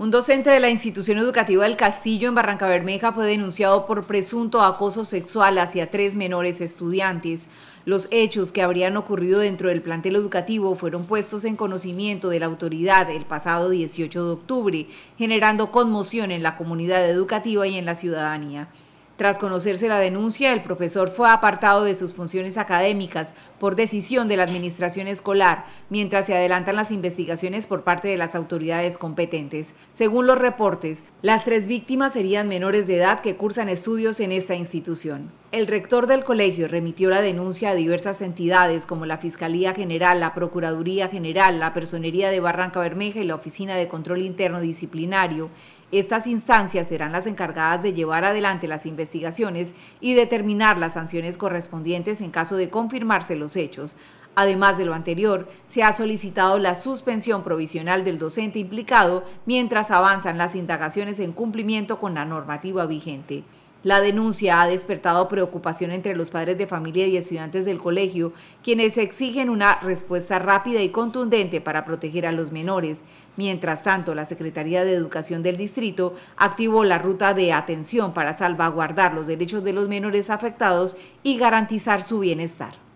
Un docente de la institución educativa El Castillo en Barranca Bermeja fue denunciado por presunto acoso sexual hacia tres menores estudiantes. Los hechos que habrían ocurrido dentro del plantel educativo fueron puestos en conocimiento de la autoridad el pasado 18 de octubre, generando conmoción en la comunidad educativa y en la ciudadanía. Tras conocerse la denuncia, el profesor fue apartado de sus funciones académicas por decisión de la administración escolar, mientras se adelantan las investigaciones por parte de las autoridades competentes. Según los reportes, las tres víctimas serían menores de edad que cursan estudios en esta institución. El rector del colegio remitió la denuncia a diversas entidades como la Fiscalía General, la Procuraduría General, la Personería de Barranca Bermeja y la Oficina de Control Interno Disciplinario, estas instancias serán las encargadas de llevar adelante las investigaciones y determinar las sanciones correspondientes en caso de confirmarse los hechos. Además de lo anterior, se ha solicitado la suspensión provisional del docente implicado mientras avanzan las indagaciones en cumplimiento con la normativa vigente. La denuncia ha despertado preocupación entre los padres de familia y estudiantes del colegio, quienes exigen una respuesta rápida y contundente para proteger a los menores. Mientras tanto, la Secretaría de Educación del Distrito activó la ruta de atención para salvaguardar los derechos de los menores afectados y garantizar su bienestar.